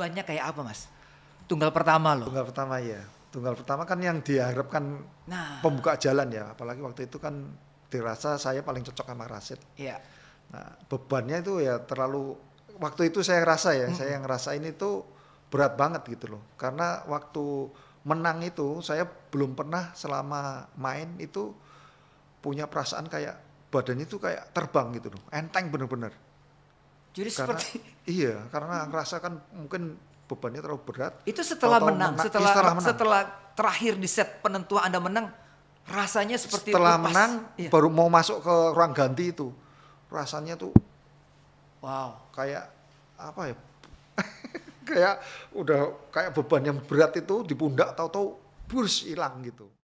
perubahannya kayak apa mas? Tunggal pertama loh. Tunggal pertama ya. Tunggal pertama kan yang diharapkan nah. pembuka jalan ya. Apalagi waktu itu kan dirasa saya paling cocok sama Rasid. Iya. Nah bebannya itu ya terlalu, waktu itu saya rasa ya, -hmm. saya ngerasa ini tuh berat banget gitu loh. Karena waktu menang itu saya belum pernah selama main itu punya perasaan kayak badannya itu kayak terbang gitu loh. Enteng bener-bener. Jadi karena, seperti iya, karena kan mungkin bebannya terlalu berat. Itu setelah menang, menang, iya, setelah setelah, menang. setelah terakhir di set penentu Anda menang, rasanya seperti setelah lupas. menang iya. baru mau masuk ke ruang ganti itu. Rasanya tuh wow, kayak apa ya? kayak udah kayak beban yang berat itu di pundak tahu-tahu burs hilang gitu.